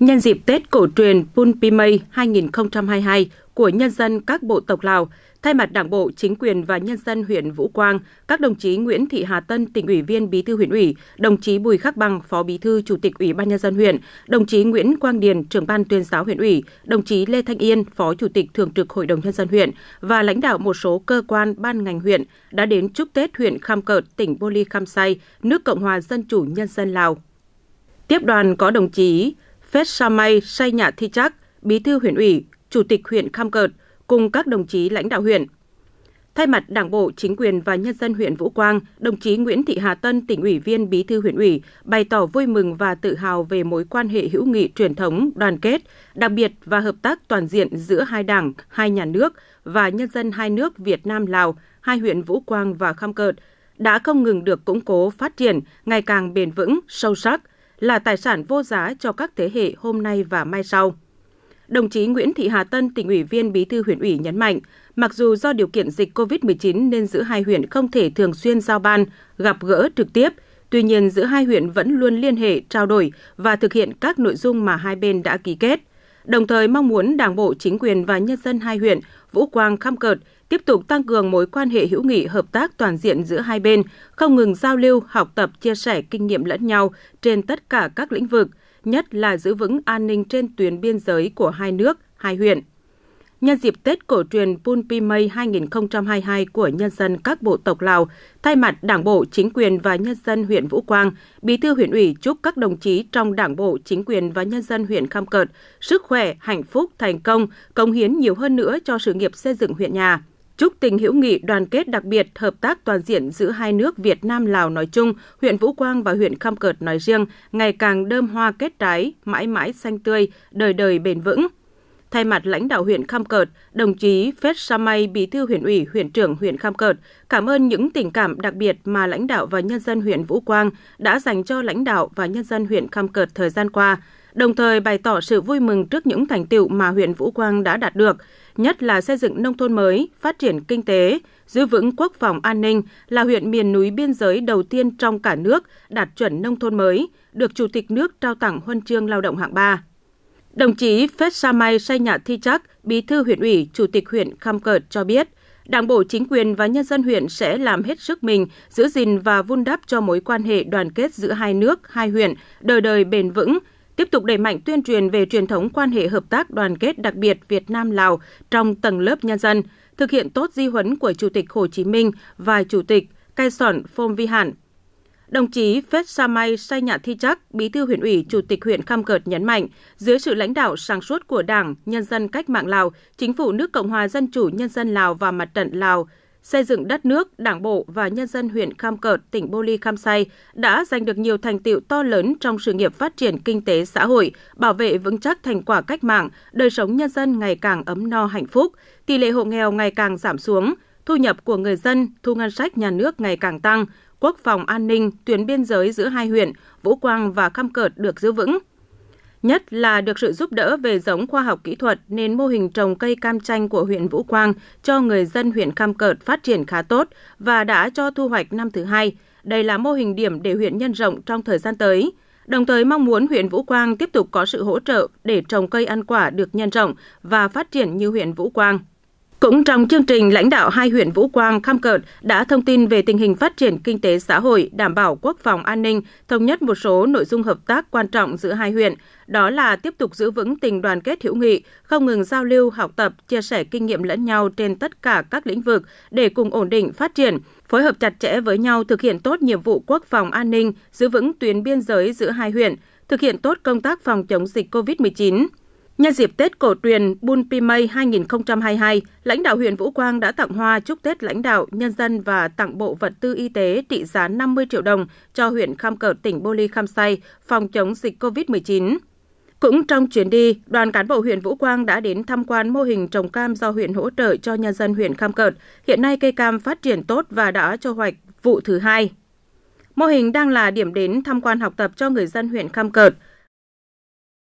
Nhân dịp Tết cổ truyền Pun Pimay 2022 của nhân dân các bộ tộc Lào, thay mặt Đảng bộ, chính quyền và nhân dân huyện Vũ Quang, các đồng chí Nguyễn Thị Hà Tân, tỉnh ủy viên Bí thư huyện ủy, đồng chí Bùi Khắc Bằng, Phó Bí thư Chủ tịch Ủy ban nhân dân huyện, đồng chí Nguyễn Quang Điền, trưởng ban tuyên giáo huyện ủy, đồng chí Lê Thanh Yên, Phó Chủ tịch Thường trực Hội đồng nhân dân huyện và lãnh đạo một số cơ quan ban ngành huyện đã đến chúc Tết huyện Kham Cợt, tỉnh Bô Ly Kham Say, nước Cộng hòa Dân chủ Nhân dân Lào. Tiếp đoàn có đồng chí Samay Say Nhạ Thi Trác, Bí thư huyện ủy, Chủ tịch huyện Kham Cợt cùng các đồng chí lãnh đạo huyện. Thay mặt Đảng bộ, chính quyền và nhân dân huyện Vũ Quang, đồng chí Nguyễn Thị Hà Tân, tỉnh ủy viên Bí thư huyện ủy, bày tỏ vui mừng và tự hào về mối quan hệ hữu nghị truyền thống, đoàn kết, đặc biệt và hợp tác toàn diện giữa hai Đảng, hai nhà nước và nhân dân hai nước Việt Nam Lào, hai huyện Vũ Quang và Kham Cợt đã không ngừng được củng cố, phát triển ngày càng bền vững, sâu sắc, là tài sản vô giá cho các thế hệ hôm nay và mai sau. Đồng chí Nguyễn Thị Hà Tân, tỉnh ủy viên Bí thư huyện ủy nhấn mạnh, mặc dù do điều kiện dịch COVID-19 nên giữa hai huyện không thể thường xuyên giao ban, gặp gỡ trực tiếp, tuy nhiên giữa hai huyện vẫn luôn liên hệ, trao đổi và thực hiện các nội dung mà hai bên đã ký kết. Đồng thời mong muốn Đảng bộ, chính quyền và nhân dân hai huyện Vũ Quang, khâm Cợt tiếp tục tăng cường mối quan hệ hữu nghị hợp tác toàn diện giữa hai bên, không ngừng giao lưu, học tập, chia sẻ kinh nghiệm lẫn nhau trên tất cả các lĩnh vực, nhất là giữ vững an ninh trên tuyến biên giới của hai nước, hai huyện. Nhân dịp Tết cổ truyền Pun Pimay 2022 của nhân dân các bộ tộc Lào, thay mặt Đảng bộ, chính quyền và nhân dân huyện Vũ Quang, Bí thư huyện ủy chúc các đồng chí trong Đảng bộ, chính quyền và nhân dân huyện Kham Cợt sức khỏe, hạnh phúc, thành công, cống hiến nhiều hơn nữa cho sự nghiệp xây dựng huyện nhà chúc tình hữu nghị đoàn kết đặc biệt, hợp tác toàn diện giữa hai nước Việt Nam Lào nói chung, huyện Vũ Quang và huyện Khăm Cợt nói riêng ngày càng đơm hoa kết trái, mãi mãi xanh tươi, đời đời bền vững. Thay mặt lãnh đạo huyện Kham Cợt, đồng chí Phết Samay, bí thư huyện ủy, huyện trưởng huyện Kham Cợt, cảm ơn những tình cảm đặc biệt mà lãnh đạo và nhân dân huyện Vũ Quang đã dành cho lãnh đạo và nhân dân huyện Kham Cợt thời gian qua, đồng thời bày tỏ sự vui mừng trước những thành tựu mà huyện Vũ Quang đã đạt được, nhất là xây dựng nông thôn mới, phát triển kinh tế, giữ vững quốc phòng an ninh là huyện miền núi biên giới đầu tiên trong cả nước đạt chuẩn nông thôn mới, được Chủ tịch nước trao tặng huân chương lao động hạng 3. Đồng chí Phết Sa Mai Say Nhạ Thi Chắc, bí thư huyện ủy, chủ tịch huyện Kham Cợt cho biết, Đảng bộ, chính quyền và nhân dân huyện sẽ làm hết sức mình giữ gìn và vun đắp cho mối quan hệ đoàn kết giữa hai nước, hai huyện, đời đời bền vững, tiếp tục đẩy mạnh tuyên truyền về truyền thống quan hệ hợp tác đoàn kết đặc biệt Việt Nam Lào trong tầng lớp nhân dân, thực hiện tốt di huấn của Chủ tịch Hồ Chí Minh và Chủ tịch Cai Sòn Phong Vi Hàn. Đồng chí Phết Samay Say Nhạ Thi Chắc, Bí thư huyện ủy, Chủ tịch huyện Cam Cợt nhấn mạnh, dưới sự lãnh đạo sáng suốt của Đảng, Nhân dân Cách mạng Lào, Chính phủ nước Cộng hòa Dân chủ Nhân dân Lào và Mặt trận Lào, xây dựng đất nước, Đảng bộ và nhân dân huyện Kham Cợt, tỉnh Bô Ly Kham Say đã giành được nhiều thành tiệu to lớn trong sự nghiệp phát triển kinh tế xã hội, bảo vệ vững chắc thành quả cách mạng, đời sống nhân dân ngày càng ấm no hạnh phúc, tỷ lệ hộ nghèo ngày càng giảm xuống, thu nhập của người dân, thu ngân sách nhà nước ngày càng tăng, quốc phòng an ninh, tuyến biên giới giữa hai huyện Vũ Quang và Kham Cợt được giữ vững, Nhất là được sự giúp đỡ về giống khoa học kỹ thuật nên mô hình trồng cây cam chanh của huyện Vũ Quang cho người dân huyện Cam Cợt phát triển khá tốt và đã cho thu hoạch năm thứ hai. Đây là mô hình điểm để huyện nhân rộng trong thời gian tới. Đồng thời mong muốn huyện Vũ Quang tiếp tục có sự hỗ trợ để trồng cây ăn quả được nhân rộng và phát triển như huyện Vũ Quang. Cũng trong chương trình, lãnh đạo hai huyện Vũ Quang, Kham Cợt đã thông tin về tình hình phát triển kinh tế xã hội, đảm bảo quốc phòng an ninh, thống nhất một số nội dung hợp tác quan trọng giữa hai huyện, đó là tiếp tục giữ vững tình đoàn kết hữu nghị, không ngừng giao lưu, học tập, chia sẻ kinh nghiệm lẫn nhau trên tất cả các lĩnh vực để cùng ổn định phát triển, phối hợp chặt chẽ với nhau thực hiện tốt nhiệm vụ quốc phòng an ninh, giữ vững tuyến biên giới giữa hai huyện, thực hiện tốt công tác phòng chống dịch COVID-19, Nhân dịp Tết cổ truyền Bun Pimay 2022, lãnh đạo huyện Vũ Quang đã tặng hoa chúc Tết lãnh đạo, nhân dân và tặng bộ vật tư y tế trị giá 50 triệu đồng cho huyện Kham Cợt, tỉnh Bô Ly Kham Say, phòng chống dịch COVID-19. Cũng trong chuyến đi, đoàn cán bộ huyện Vũ Quang đã đến tham quan mô hình trồng cam do huyện hỗ trợ cho nhân dân huyện Kham Cợt. Hiện nay cây cam phát triển tốt và đã cho hoạch vụ thứ hai. Mô hình đang là điểm đến tham quan học tập cho người dân huyện Kham Cợt –